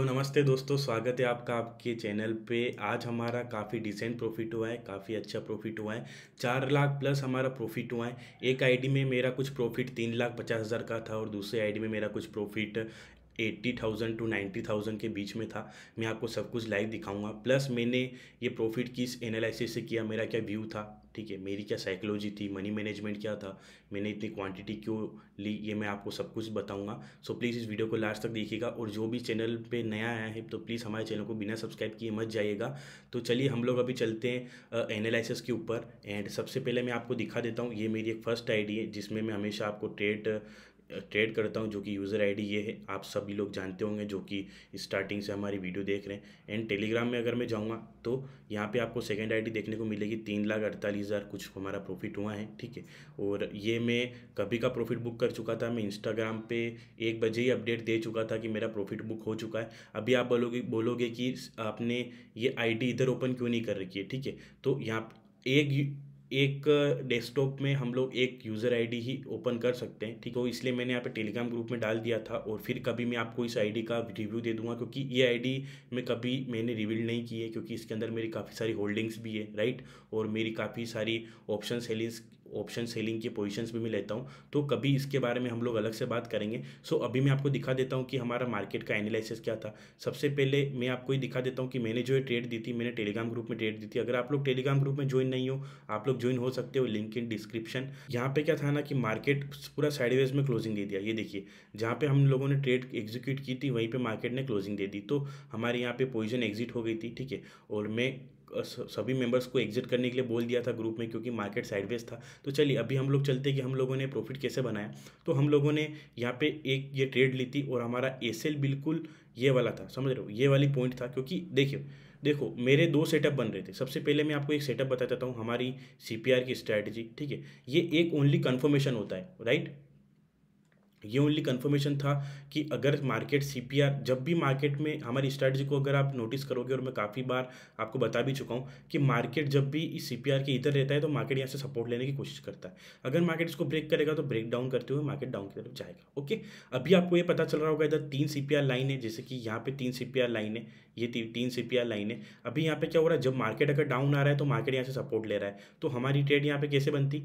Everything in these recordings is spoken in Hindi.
तो नमस्ते दोस्तों स्वागत है आपका आपके चैनल पे आज हमारा काफ़ी डिसेंट प्रॉफिट हुआ है काफ़ी अच्छा प्रॉफिट हुआ है चार लाख प्लस हमारा प्रॉफिट हुआ है एक आईडी में मेरा कुछ प्रॉफिट तीन लाख पचास हज़ार का था और दूसरे आईडी में मेरा कुछ profit eighty thousand to ninety thousand के बीच में था मैं आपको सब कुछ लाइव दिखाऊंगा प्लस मैंने ये प्रॉफिट किस एनालिसिस से किया मेरा क्या व्यू था ठीक है मेरी क्या साइकोलॉजी थी मनी मैनेजमेंट क्या था मैंने इतनी क्वांटिटी क्यों ली ये मैं आपको सब कुछ बताऊंगा सो so, प्लीज़ इस वीडियो को लास्ट तक देखिएगा और जो भी चैनल पे नया आया है तो प्लीज़ हमारे चैनल को बिना सब्सक्राइब किए मत जाइएगा तो चलिए हम लोग अभी चलते हैं एनालिसिस के ऊपर एंड सबसे पहले मैं आपको दिखा देता हूँ ये मेरी एक फर्स्ट आईडी है जिसमें मैं हमेशा आपको ट्रेड ट्रेड करता हूँ जो कि यूज़र आईडी ये है आप सभी लोग जानते होंगे जो कि स्टार्टिंग से हमारी वीडियो देख रहे हैं एंड टेलीग्राम में अगर मैं जाऊँगा तो यहाँ पे आपको सेकंड आईडी देखने को मिलेगी तीन लाख अड़तालीस हज़ार कुछ हमारा प्रॉफिट हुआ है ठीक है और ये मैं कभी का प्रॉफिट बुक कर चुका था मैं इंस्टाग्राम पर एक बजे ही अपडेट दे चुका था कि मेरा प्रॉफिट बुक हो चुका है अभी आप बोलोगे बोलोगे कि आपने ये आई इधर ओपन क्यों नहीं कर रखी है ठीक है तो यहाँ एक एक डेस्कटॉप में हम लोग एक यूज़र आईडी ही ओपन कर सकते हैं ठीक है इसलिए मैंने यहाँ पे टेलीग्राम ग्रुप में डाल दिया था और फिर कभी मैं आपको इस आईडी का रिव्यू दे दूंगा क्योंकि ये आईडी मैं कभी मैंने रिवील नहीं की है क्योंकि इसके अंदर मेरी काफ़ी सारी होल्डिंग्स भी है राइट और मेरी काफ़ी सारी ऑप्शन सेलिंग्स ऑप्शन सेलिंग की पोजीशंस भी मैं लेता हूँ तो कभी इसके बारे में हम लोग अलग से बात करेंगे सो so, अभी मैं आपको दिखा देता हूँ कि हमारा मार्केट का एनालिसिस क्या था सबसे पहले मैं आपको ये दिखा देता हूँ कि मैंने जो है ट्रेड दी थी मैंने टेलीग्राम ग्रुप में ट्रेड दी थी अगर आप लोग टेलीग्राम ग्रुप में ज्वाइन नहीं हो आप लोग ज्वाइन हो सकते हो लिंक इन डिस्क्रिप्शन यहाँ पर क्या था ना कि मार्केट पूरा साइडवेज में क्लोजिंग दे दिया ये देखिए जहाँ पर हम लोगों ने ट्रेड एग्जीक्यूट की थी वहीं पर मार्केट ने क्लोजिंग दे दी तो हमारे यहाँ पर पोजिशन एग्जिट हो गई थी ठीक है और मैं सभी मेंबर्स को एग्जिट करने के लिए बोल दिया था ग्रुप में क्योंकि मार्केट साइडवेज था तो चलिए अभी हम लोग चलते कि हम लोगों ने प्रॉफिट कैसे बनाया तो हम लोगों ने यहाँ पे एक ये ट्रेड ली थी और हमारा एस बिल्कुल ये वाला था समझ रहे हो ये वाली पॉइंट था क्योंकि देखिए देखो मेरे दो सेटअप बन रहे थे सबसे पहले मैं आपको एक सेटअप बता देता हूँ हमारी सी की स्ट्रैटेजी ठीक है ये एक ओनली कन्फर्मेशन होता है राइट ये ओनली कन्फर्मेशन था कि अगर मार्केट सीपीआर जब भी मार्केट में हमारी स्ट्रैटेजी को अगर आप नोटिस करोगे और मैं काफ़ी बार आपको बता भी चुका हूँ कि मार्केट जब भी इस सी के इधर रहता है तो मार्केट यहाँ से सपोर्ट लेने की कोशिश करता है अगर मार्केट इसको ब्रेक करेगा तो ब्रेक डाउन करते हुए मार्केट डाउन की तरफ जाएगा ओके अभी आपको ये पता चल रहा होगा इधर तीन सी लाइन है जैसे कि यहाँ पर तीन सी लाइन है ये तीन सी लाइन है अभी यहाँ पे क्या हो रहा है जब मार्केट अगर डाउन आ रहा है तो मार्केट यहाँ से सपोर्ट ले रहा है तो हमारी ट्रेड यहाँ पे कैसे बनती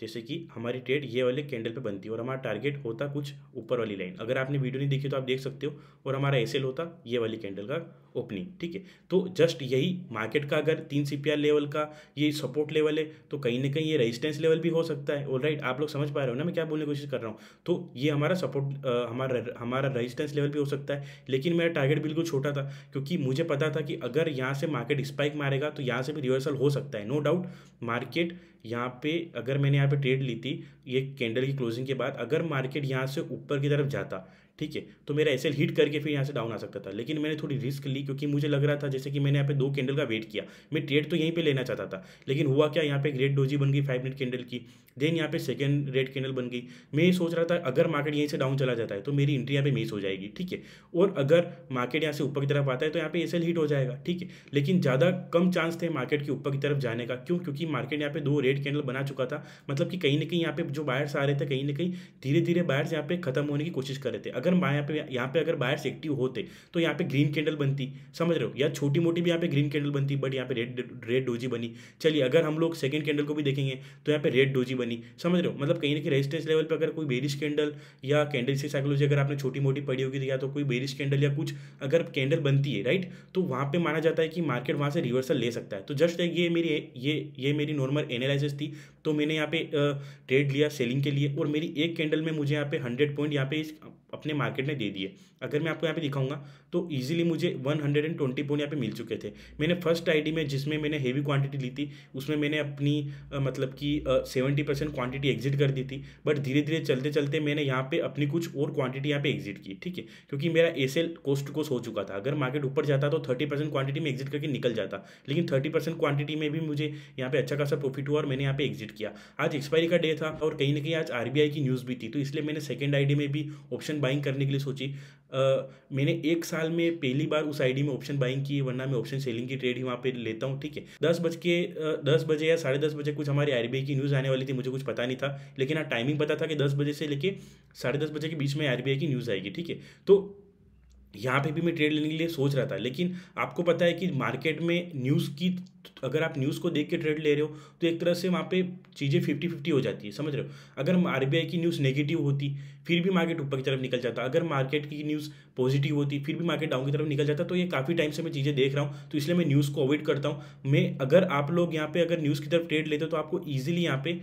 जैसे कि हमारी ट्रेड ये वाले कैंडल पे बनती है और हमारा टारगेट होता कुछ ऊपर वाली लाइन अगर आपने वीडियो नहीं देखी तो आप देख सकते हो और हमारा एस होता ये वाली कैंडल का ओपनिंग ठीक है तो जस्ट यही मार्केट का अगर तीन सी लेवल का ये सपोर्ट लेवल है तो कहीं ना कहीं ये रेजिस्टेंस लेवल भी हो सकता है ऑल राइट आप लोग समझ पा रहे हो ना मैं क्या बोलने की कोशिश कर रहा हूँ तो ये हमारा सपोर्ट हमारा हमारा रजिस्टेंस लेवल भी हो सकता है लेकिन मेरा टारगेट बिल्कुल छोटा था क्योंकि मुझे पता था कि अगर यहाँ से मार्केट स्पाइक मारेगा तो यहाँ से भी रिवर्सल हो सकता है नो डाउट मार्केट यहाँ पे अगर मैंने यहाँ पे ट्रेड ली थी ये कैंडल की क्लोजिंग के बाद अगर मार्केट यहाँ से ऊपर की तरफ जाता ठीक है तो मेरा एस हिट करके फिर यहाँ से डाउन आ सकता था लेकिन मैंने थोड़ी रिस्क ली क्योंकि मुझे लग रहा था जैसे कि मैंने यहाँ पे दो कैंडल का वेट किया मैं ट्रेड तो यहीं पे लेना चाहता था लेकिन हुआ क्या यहाँ पे एक रेड डोजी बन गई फाइव मिनट कैंडल की देन यहाँ पे सेकेंड रेड कैंडल बन गई मैं सोच रहा था अगर मार्केट यहीं से डाउन चला जाता है तो मेरी एंट्री यहाँ पे मिस हो जाएगी ठीक है और अगर मार्केट यहाँ से ऊपर की तरफ आता है तो यहाँ पे एस हिट हो जाएगा ठीक है लेकिन ज़्यादा कम चांस थे मार्केट के ऊपर की तरफ जाने का क्यों क्योंकि मार्केट यहाँ पे दो रेड कैंडल बना चुका था मतलब कि कहीं ना कहीं यहाँ पे जो बायर्स आ रहे थे कहीं ना कहीं धीरे धीरे बायर्स यहाँ पे खत्म होने की कोशिश कर रहे थे अगर यहाँ पे यहाँ पे अगर बायर्स एक्टिव होते तो यहाँ पे ग्रीन कैंडल बनती समझ रहे हो या छोटी मोटी भी यहाँ पे ग्रीन कैंडल बनती बट यहाँ पे रेड रेड डोजी बनी चलिए अगर हम लोग सेकंड कैंडल को भी देखेंगे तो यहाँ पे रेड डोजी बनी समझ रहे हो मतलब कहीं ना कहीं रेजिस्टेंस लेवल पर अगर कोई बेरिश कैंडल या कैंडल से साइकोलॉजी अगर आपने छोटी मोटी पड़ी होगी या तो कोई बेरिश कैंडल या कुछ अगर कैंडल बनती है राइट तो वहाँ पर माना जाता है कि मार्केट वहाँ से रिवर्सल ले सकता है तो जस्ट ये मेरी ये ये मेरी नॉर्मल एनालिसिस थी तो मैंने यहाँ पे ट्रेड लिया सेलिंग के लिए और मेरी एक कैंडल में मुझे यहाँ पे हंड्रेड पॉइंट यहाँ पे इस अपने मार्केट ने दे दिए अगर मैं आपको यहाँ पे दिखाऊंगा तो इजीली मुझे 120 पॉइंट यहाँ पे मिल चुके थे मैंने फर्स्ट आईडी में जिसमें मैंने हेवी क्वांटिटी ली थी उसमें मैंने अपनी आ, मतलब कि सेवेंटी परसेंट क्वांटिटी एग्जिट कर दी थी बट धीरे धीरे चलते चलते मैंने यहाँ पे अपनी कुछ और क्वांटिटी यहाँ पे एग्जिट की ठीक है क्योंकि मेरा ए सेल कोस्ट कोस्ट हो चुका था अगर मार्केट ऊपर जाता तो थर्टी परसेंट क्वांटिटी में एग्जिट करके निकल जाता लेकिन थर्टी परसेंट क्वांटिटी में भी मुझे यहाँ पे अच्छा खासा प्रॉफिट हुआ और मैंने यहाँ पे एग्जिट किया आज एक्सपायरी का डे था और कहीं ना कहीं आज आर की न्यूज़ भी थी तो इसलिए मैंने सेकेंड आई में भी ऑप्शन बाइंग करने के लिए सोची मैंने एक साल में पहली बार उस आईडी में ऑप्शन बाइंग की वरना मैं ऑप्शन सेलिंग की ट्रेड ही वहाँ पे लेता हूँ ठीक है दस बज के दस बजे या साढ़े दस बजे कुछ हमारी आरबीआई की न्यूज़ आने वाली थी मुझे कुछ पता नहीं था लेकिन हाँ टाइमिंग पता था कि दस बजे से लेके साढ़े दस बजे के बीच में आरबीआई की न्यूज़ आएगी ठीक है तो यहाँ पे भी मैं ट्रेड लेने के लिए सोच रहा था लेकिन आपको पता है कि मार्केट में न्यूज़ की अगर आप न्यूज़ को देख के ट्रेड ले रहे हो तो एक तरह से वहाँ पे चीज़ें फिफ्टी फिफ्टी हो जाती है समझ रहे हो अगर आर की न्यूज़ नेगेटिव होती फिर भी मार्केट ऊपर की तरफ निकल जाता अगर मार्केट की न्यूज़ पॉजिटिव होती फिर भी मार्केट डाउन की तरफ निकल जाता तो ये काफ़ी टाइम से मैं चीज़ें देख रहा हूँ तो इसलिए मैं न्यूज़ को अवॉइड करता हूँ मैं अगर आप लोग यहाँ पर अगर न्यूज़ की तरफ ट्रेड लेते हो तो आपको ईजिली यहाँ पे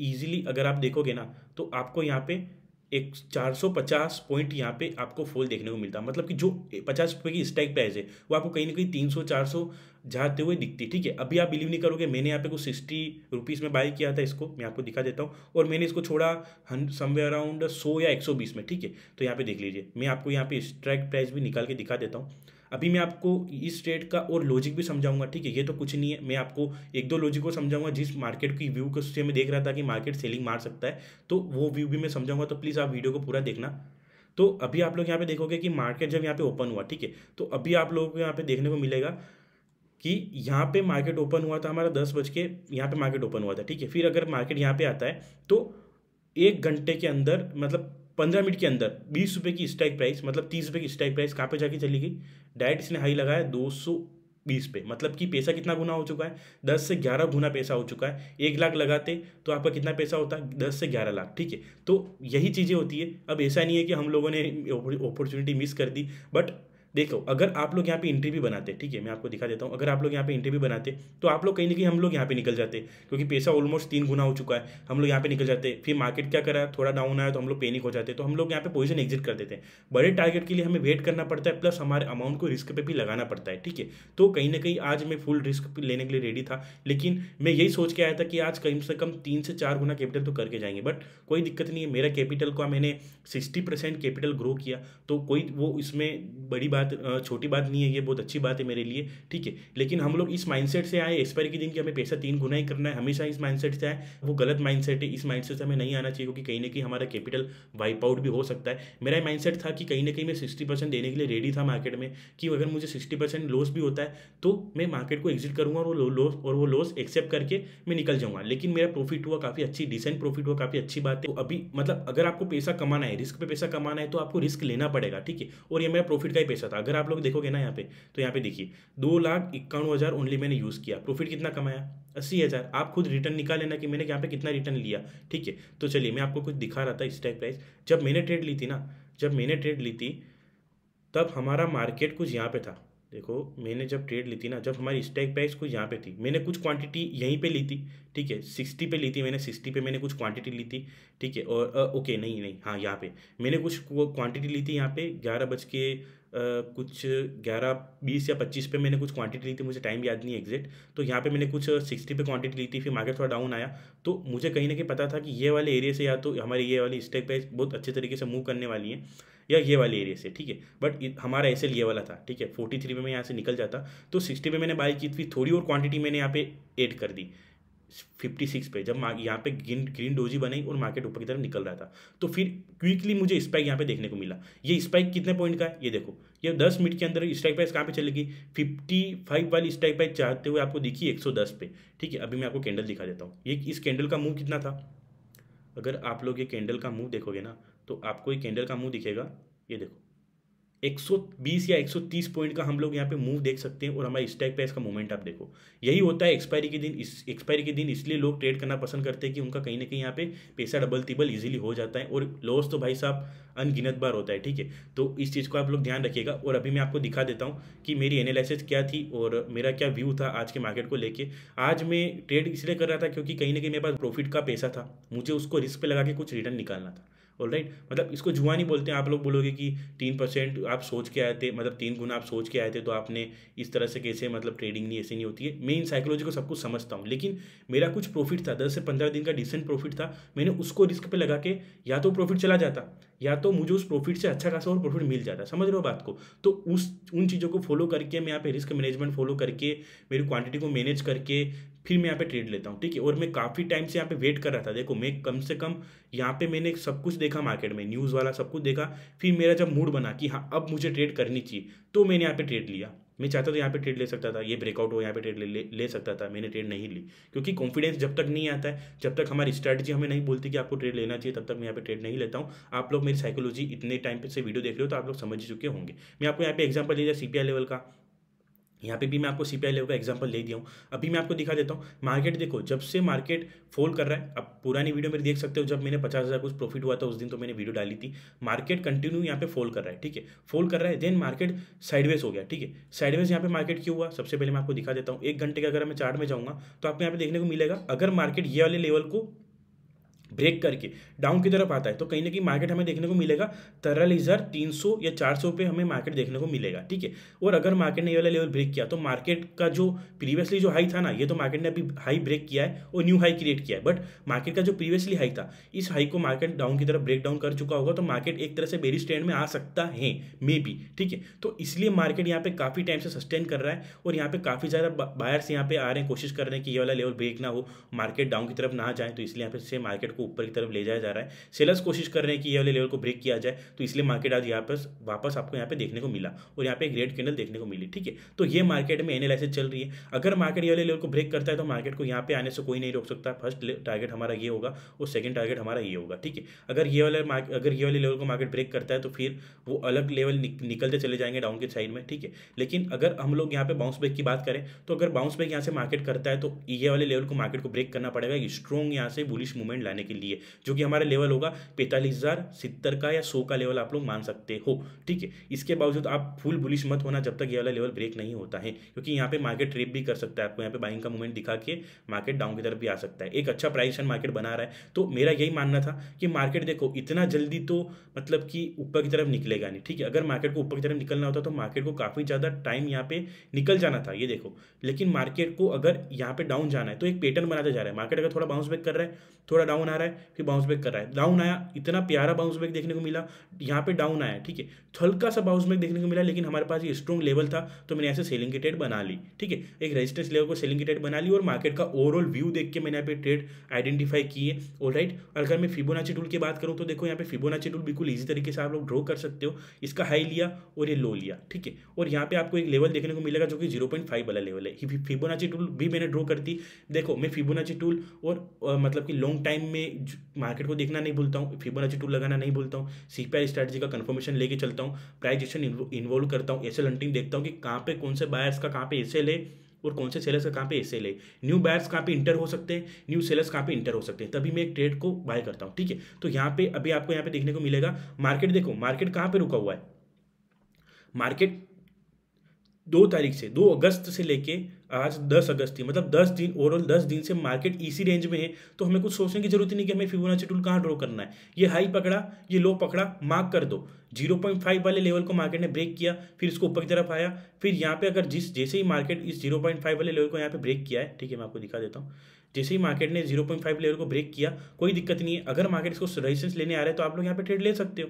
ईजिली अगर आप देखोगे ना तो आपको यहाँ पर एक चार सौ पचास पॉइंट यहाँ पे आपको फॉल देखने को मिलता मतलब कि जो पचास रुपये की स्टैक प्राइस है वो आपको कहीं ना कहीं तीन सौ चार सौ जाते हुए दिखती है ठीक है अभी आप बिलीव नहीं करोगे मैंने यहाँ पे कुछ सिक्सटी रुपीज़ में बाई किया था इसको मैं आपको दिखा देता हूँ और मैंने इसको छोड़ा हन समवे अराउंड सौ या एक सौ बीस में ठीक है तो यहाँ पे देख लीजिए मैं आपको यहाँ पे स्ट्राइक प्राइस भी निकाल के दिखा देता हूँ अभी मैं आपको इस ट्रेड का और लॉजिक भी समझाऊंगा ठीक है ये तो कुछ नहीं है मैं आपको एक दो लॉजिक को समझाऊंगा जिस मार्केट की व्यू को से मैं देख रहा था कि मार्केट सेलिंग मार सकता है तो वो व्यू भी मैं समझाऊंगा तो प्लीज़ आप वीडियो को पूरा देखना तो अभी आप लोग यहाँ पे देखोगे कि मार्केट जब यहाँ पे ओपन हुआ ठीक है तो अभी आप लोगों को यहाँ पे देखने को मिलेगा कि यहाँ पे मार्केट ओपन हुआ था हमारा दस बज के यहाँ पे मार्केट ओपन हुआ था ठीक है फिर अगर मार्केट यहाँ पे आता है तो एक घंटे के अंदर मतलब पंद्रह मिनट के अंदर बीस रुपये की स्ट्राइक प्राइस मतलब तीस रुपये की स्ट्राइक प्राइस कहाँ पे जाके चली गई डायरेक्ट इसने हाई लगाया दो सौ बीस पे मतलब कि पैसा कितना गुना हो चुका है दस से ग्यारह गुना पैसा हो चुका है एक लाख लगाते तो आपका कितना पैसा होता है दस से ग्यारह लाख ठीक है तो यही चीज़ें होती है अब ऐसा नहीं है कि हम लोगों ने अपॉर्चुनिटी मिस कर दी बट देखो अगर आप लोग यहाँ पे इंटरव्यू भी बनाते ठीक है मैं आपको दिखा देता हूँ अगर आप लोग यहाँ पे इंटरव्यू भी बनाते तो आप लोग कहीं ना कहीं हम लोग यहाँ पे निकल जाते क्योंकि पैसा ऑलमोस्ट तीन गुना हो चुका है हम लोग यहाँ पे निकल जाते फिर मार्केट क्या करा थोड़ा डाउन आया तो हम लोग पैनिक हो जाते तो हम लोग यहाँ पे पोजिशन एग्जिट कर देते हैं बड़े टारगेट के लिए हमें वेट करना पड़ता है प्लस हमारे अमाउंट को रिस्क पर भी लगाना पड़ता है ठीक है तो कहीं ना कहीं आज मैं फुल रिस्क लेने के लिए रेडी था लेकिन मैं यही सोच के आया था कि आज कम से कम तीन से चार गुना कैपिटल तो करके जाएंगे बट कोई दिक्कत नहीं है मेरा कैपिटल का मैंने सिक्सटी परसेंट कैपिटल ग्रो किया तो कोई वो इसमें बड़ी बात बात छोटी बात नहीं है ये बहुत अच्छी बात है मेरे लिए ठीक है लेकिन हम लोग इस माइंडसेट से आए एक्सपायरी के दिन कि हमें पैसा तीन गुना ही करना है हमेशा इस माइंडसेट से आए वो गलत माइंडसेट है इस माइंडसेट से हमें नहीं आना चाहिए क्योंकि कहीं ना कहीं हमारा कैपिटल वाइप आउट भी हो सकता है मेरा माइंडसेट था कि कहीं ना कहीं मैं सिक्सटी परसेंट देने के लिए रेडी था मार्केट में कि अगर मुझे सिक्सटी परसेंट लॉस भी होता है तो मैं मार्केट को एग्जिट करूंगा और वो लॉस और वो लॉस एक्सेप्ट करके मैं निकल जाऊंगा लेकिन मेरा प्रॉफिट हुआ काफ़ी अच्छी डिसेंट प्रॉफिट हुआ काफ़ी अच्छी बात है तो अभी मतलब अगर आपको पैसा कमाना है रिस्क पे पैसा कमाना है तो आपको रिस्क लेना पड़ेगा ठीक है और ये मेरा प्रॉफिट का ही पैसा था अगर आप लोग देखोगे ना यहाँ पे तो यहाँ पे देखिए दो लाख इक्यावन हज़ार ओनली मैंने यूज़ किया प्रॉफिट कितना कमाया अस्सी हज़ार आप खुद रिटर्न निकाल लेना कि मैंने यहाँ पे कितना रिटर्न लिया ठीक है तो चलिए मैं आपको कुछ दिखा रहा था इस टाइप प्राइस जब मैंने ट्रेड ली थी ना जब मैंने ट्रेड ली थी तब हमारा मार्केट कुछ यहाँ पे था देखो मैंने जब ट्रेड ली थी ना जब हमारी स्टैक प्राइस कुछ यहाँ पे थी मैंने कुछ क्वांटिटी यहीं पे ली थी ठीक है सिक्सटी पे ली थी मैंने सिक्सटी पे मैंने कुछ क्वांटिटी ली थी ठीक है और आ, ओके नहीं नहीं हाँ यहाँ पे मैंने कुछ क्वांटिटी ली थी यहाँ पे ग्यारह बज के कुछ ग्यारह बीस या पच्चीस पे मैंने कुछ क्वांटिटी ली थी मुझे टाइम याद नहीं एग्जैक्ट तो यहाँ पे मैंने कुछ सिक्सटी पे क्वांटिटी ली थी फिर मार्केट थोड़ा डाउन आया तो मुझे कहीं ना कहीं पता था कि ये वाले एरिया से या तो हमारे ये वाली स्टेक प्राइस बहुत अच्छे तरीके से मूव करने वाली है या ये वाले एरिया से ठीक है बट हमारा एस ये वाला था ठीक है फोर्टी थ्री में मैं यहाँ से निकल जाता तो सिक्सटी पे मैंने बाई की थी थोड़ी और क्वांटिटी मैंने यहाँ पे एड कर दी फिफ्टी सिक्स पे जब यहाँ पे ग्रीन ग्रीन डोजी बनी और मार्केट ऊपर की तरफ निकल रहा था तो फिर क्विकली मुझे स्पाइक यहाँ पे देखने को मिला ये स्पाइक कितने पॉइंट का है ये देखो ये दस मिनट के अंदर स्ट्राइक प्राइस कहाँ पे चलेगी फिफ्टी फाइव वाली स्ट्राइक प्राइस चाहते हुए आपको दिखी एक सौ दस पे ठीक है अभी मैं आपको कैंडल दिखा देता हूँ ये इस कैंडल का मुँह कितना था अगर आप लोग ये कैंडल का मुँह देखोगे ना तो आपको ये कैंडल का मुँह दिखेगा ये देखो 120 या 130 पॉइंट का हम लोग यहाँ पे मूव देख सकते हैं और हमारे स्टैक प्राइस का मूवमेंट आप देखो यही होता है एक्सपायरी के दिन इस एक्सपायरी के दिन इसलिए लोग ट्रेड करना पसंद करते हैं कि उनका कहीं ना कहीं यहाँ पे पैसा डबल तिबल इजीली हो जाता है और लॉस तो भाई साहब अनगिनत बार होता है ठीक है तो इस चीज़ को आप लोग ध्यान रखिएगा और अभी मैं आपको दिखा देता हूँ कि मेरी एनालिसिस क्या थी और मेरा क्या व्यू था आज के मार्केट को लेकर आज मैं ट्रेड इसलिए कर रहा था क्योंकि कहीं ना कहीं मेरे पास प्रॉफिट का पैसा था मुझे उसको रिस्क पर लगा के कुछ रिटर्न निकालना था ऑल राइट मतलब इसको जुआ नहीं बोलते हैं आप लोग बोलोगे कि तीन परसेंट आप सोच के आए थे मतलब तीन गुना आप सोच के आए थे तो आपने इस तरह से कैसे मतलब ट्रेडिंग नहीं ऐसी नहीं होती है मैं इन साइकोलॉजी को सब कुछ समझता हूँ लेकिन मेरा कुछ प्रॉफिट था दस से पंद्रह दिन का डिसेंट प्रॉफिट था मैंने उसको रिस्क पर लगा के या तो प्रॉफिट चला जाता या तो मुझे उस प्रॉफिट से अच्छा खासा और प्रॉफिट मिल जाता समझ रहे हो बात को तो उस उन चीज़ों को फॉलो करके मैं यहाँ पे रिस्क मैनेजमेंट फॉलो करके मेरी क्वांटिटी को मैनेज करके फिर मैं यहाँ पे ट्रेड लेता हूँ ठीक है और मैं काफ़ी टाइम से यहाँ पे वेट कर रहा था देखो मैं कम से कम यहाँ पे मैंने सब कुछ देखा मार्केट में न्यूज़ वाला सब कुछ देखा फिर मेरा जब मूड बना कि हाँ अब मुझे ट्रेड करनी चाहिए तो मैंने यहाँ पे ट्रेड लिया मैं चाहता तो यहाँ पे ट्रेड ले सकता था ये ब्रेकआउट हो यहाँ पे ट्रेड ले, ले ले सकता था मैंने ट्रेड नहीं ली क्योंकि कॉन्फिडेंस जब तक नहीं आता है जब तक हमारी स्ट्रैटेजी हमें नहीं बोलती कि आपको ट्रेड लेना चाहिए तब तक मैं यहाँ पे ट्रेड नहीं लेता हूँ आप लोग मेरी साइकोलॉजी इतने टाइम से वीडियो देख रहे हो तो आप लोग समझ चुके होंगे मैं आपको यहाँ पे एग्जाम्पल दे दिया सी लेवल का यहाँ पे भी मैं आपको सी पी लेवल का एग्जाम्पल दे दिया हूँ अभी मैं आपको दिखा देता हूँ मार्केट देखो जब से मार्केट फोल कर रहा है अब पुरानी वीडियो मेरी देख सकते हो जब मैंने पचास हज़ार कुछ प्रॉफिट हुआ था उस दिन तो मैंने वीडियो डाली थी मार्केट कंटिन्यू यहाँ पे फोल कर रहा है ठीक है फोल कर रहा है देन मार्केट साइडवेज हो गया ठीक है साइडवेज यहाँ पे मार्केट क्यों हुआ सबसे पहले मैं आपको दिखा देता हूँ एक घंटे का अगर मैं चार्ट में जाऊँगा तो आपको यहाँ पे देखने को मिलेगा अगर मार्केट ये वाले लेवल को ब्रेक करके डाउन की तरफ आता है तो कहीं ना कहीं मार्केट हमें देखने को मिलेगा तरल हज़ार तीन सौ या चार सौ हमें मार्केट देखने को मिलेगा ठीक है और अगर मार्केट ने ये वाला लेवल ब्रेक किया तो मार्केट का जो प्रीवियसली जो हाई था ना ये तो मार्केट ने अभी हाई ब्रेक किया है और न्यू हाई क्रिएट किया है बट मार्केट का जो प्रीवियसली हाई था इस हाई को मार्केट डाउन की तरफ ब्रेक डाउन कर चुका होगा तो मार्केट एक तरह से बेरी स्टैंड में आ सकता है मे बी ठीक है तो इसलिए मार्केट यहाँ पे काफ़ी टाइम से सस्टेन कर रहा है और यहाँ पे काफ़ी ज़्यादा बायर्स यहाँ पे आ रहे हैं कोशिश कर रहे हैं कि ये वाला लेवल ब्रेक ना हो मार्केट डाउन की तरफ ना जाए तो इसलिए यहाँ पे से मार्केट को ऊपर की तरफ ले जाया जा रहा है सेलर्स कोशिश कर रहे हैं कि ये वाले लेवल को ब्रेक किया जाए तो इसलिए मार्केट आज यहाँ पर वापस आपको यहाँ पे देखने को मिला और यहाँ पे एक रेड कैंडल देखने को मिली ठीक है तो ये मार्केट में एनालिसिस चल रही है अगर मार्केट ये वाले लेवल को ब्रेक करता है तो मार्केट को यहाँ पे आने से कोई नहीं रोक सकता फर्स्ट टारगेट हमारा ये होगा और सेकंड टारगेट हमारा ये होगा ठीक है अगर ये वाले अगर ये वाले लेवल को मार्केट ब्रेक करता है तो फिर वो अलग लेवल निकलते चले जाएंगे डाउन के साइड में ठीक है लेकिन अगर हम लोग यहाँ पे बाउंस बैक की बात करें तो अगर बाउंस बैक यहाँ से मार्केट करता है तो ये वाले लेवल को मार्केट को ब्रेक करना पड़ेगा स्ट्रॉन्ग यहाँ से बुलिश मूवमेंट लाने के लिए जो कि हमारा लेवल होगा पैंतालीस हज़ार सितर का या सौ का लेवल आप लोग मान सकते हो ठीक है इसके बावजूद आप फुल बुलिश मत होना जब तक ये वाला लेवल ब्रेक नहीं होता है क्योंकि यहाँ पे मार्केट ट्रेप भी कर सकता है आपको यहाँ पे बाइंग का मूवमेंट दिखा के मार्केट डाउन की तरफ भी आ सकता है एक अच्छा प्राइस मार्केट बना रहा है तो मेरा यही मानना था कि मार्केट देखो इतना जल्दी तो मतलब कि ऊपर की तरफ निकलेगा नहीं ठीक है अगर मार्केट को ऊपर की तरफ निकलना होता तो मार्केट को काफ़ी ज़्यादा टाइम यहाँ पे निकल जाना था ये देखो लेकिन मार्केट को अगर यहाँ पे डाउन जाना है तो एक पैटर्न बनाते जा रहा है मार्केट अगर थोड़ा बाउंस बैक कर रहा है थोड़ा डाउन आ रहा है रहा है फिर बाउंस बैक कर रहा है डाउन आया इतना प्यारा बाउंस बैक देखने को मिला यहाँ पे डाउन आया ठीक है हल्का सा बाउंस बैक देखने को मिला लेकिन हमारे पास ये स्ट्रॉन्ग लेवल था तो मैंने ऐसे सेलिंग की ट्रेड बना ली ठीक है एक रजिस्टेंस लेवल को सेलिंग की ट्रेड बना ली और मार्केट का ओवरऑल व्यू देख के मैंने यहाँ पे ट्रेड आइडेंटिफाई किए और राइट अगर मैं फिबोनाची टूल की बात करूँ तो देखो यहाँ पे फिबोनाची टूल बिल्कुल ईजी तरीके से आप लोग ड्रॉ कर सकते हो इसका हाई लिया और ये लो लिया ठीक है और यहाँ पे आपको एक लेवल देखने को मिलेगा जो कि जीरो वाला लेवल है फिबोनाची टूल भी मैंने ड्रॉ करती देखो मैं फिबोनाची टूल और मतलब कि लॉन्ग टाइम में मार्केट को देखना नहीं भूलता हूँ अच्छी टूल लगाना नहीं भूलता हूँ सी पी स्ट्रैटेजी का कन्फर्मेशन लेके चलता हूँ प्राइजेशन इन्वॉल्व करता हूँ एस हंटिंग देखता हूँ कि कहाँ पे कौन से बायर्स का कहाँ पे एस एल है और कौन से सेलर्स का कहाँ पे एस एल है न्यू बायर्स कहाँ पे इंटर हो सकते हैं न्यू सेलर्स कहाँ पे इंटर हो सकते हैं तभी मैं एक ट्रेड को बाय करता हूँ ठीक है तो यहाँ पे अभी आपको यहाँ पे देखने को मिलेगा मार्केट देखो मार्केट कहाँ पे रुका हुआ है मार्केट दो तारीख से दो अगस्त से लेके आज दस अगस्त थी मतलब दस दिन ओवरऑल दस दिन से मार्केट इसी रेंज में है तो हमें कुछ सोचने की जरूरत नहीं कि हमें फिबोनाची टूल कहाँ ड्रॉ करना है ये हाई पकड़ा ये लो पकड़ा मार्क कर दो जीरो पॉइंट फाइव वाले लेवल को मार्केट ने ब्रेक किया फिर इसको ऊपर की तरफ आया फिर यहाँ पे अगर जिस जैसे ही मार्केट इस जीरो पॉइंट फाइव वाले लेवल को यहाँ पे ब्रेक किया है ठीक है मैं आपको दिखा देता हूँ जैसे ही मार्केट ने जीरो पॉइंट फाइव लेवल को ब्रेक किया कोई दिक्कत नहीं है अगर मार्केट इसको रेजिस्टेंस लेने आ रहा है तो आप लोग यहाँ पे ट्रेड ले सकते हो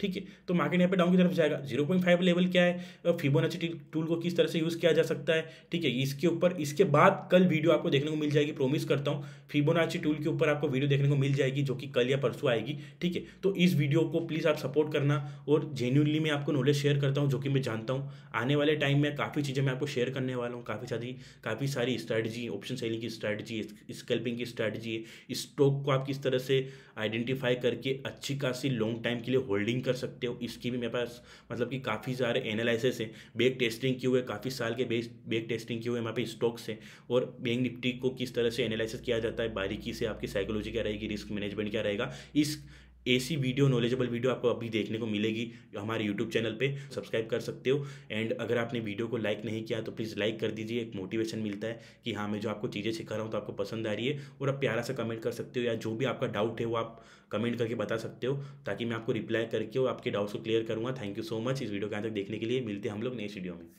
ठीक है तो मार्केट यहाँ पे डाउन की तरफ जाएगा जीरो पॉइंट फाइव लेवल क्या है फिबोनाची टूल को किस तरह से यूज़ किया जा सकता है ठीक है इसके ऊपर इसके बाद कल वीडियो आपको देखने को मिल जाएगी प्रोमिस करता हूँ फिबोनाची टूल के ऊपर आपको वीडियो देखने को मिल जाएगी जो कि कल या परसों आएगी ठीक है तो इस वीडियो को प्लीज़ आप सपोर्ट करना और जेन्यूनली मैं आपको नॉलेज शेयर करता हूँ जो कि मैं जानता हूँ आने वाले टाइम में काफ़ी चीज़ें मैं आपको शेयर करने वाला हूँ काफ़ी सारी काफ़ी सारी स्ट्रैटेजी ऑप्शन सेलिंग की स्ट्रैटेजी स्कैल्पिंग की स्ट्रैटेजी स्टॉक को आप किस तरह से आइडेंटिफाई करके अच्छी खासी लॉन्ग टाइम के लिए होल्डिंग भी कर सकते हो इसकी भी मेरे पास मतलब कि काफ़ी सारे एनालिसिस हैं बेग टेस्टिंग किए हुए काफ़ी साल के बेस बेग टेस्टिंग किए हुए वहाँ पे स्टॉक्स हैं और बैंक निफ्टी को किस तरह से एनालिसिस किया जाता है बारीकी से आपकी साइकोलॉजी क्या रहेगी रिस्क मैनेजमेंट क्या रहेगा इस ऐसी वीडियो नॉलेजेबल वीडियो आपको अभी देखने को मिलेगी हमारे यूट्यूब चैनल पे सब्सक्राइब कर सकते हो एंड अगर आपने वीडियो को लाइक नहीं किया तो प्लीज़ लाइक कर दीजिए एक मोटिवेशन मिलता है कि हाँ मैं जो आपको चीज़ें सिखा रहा हूँ तो आपको पसंद आ रही है और आप प्यारा सा कमेंट कर सकते हो या जो भी आपका डाउट है वो आप कमेंट करके बता सकते हो ताकि मैं आपको रिप्लाई करके और आपके डाउट्स को क्लियर करूँगा थैंक यू सो मच इस वीडियो के तक देखने के लिए मिलते हैं हम लोग नेक्स्ट वीडियो में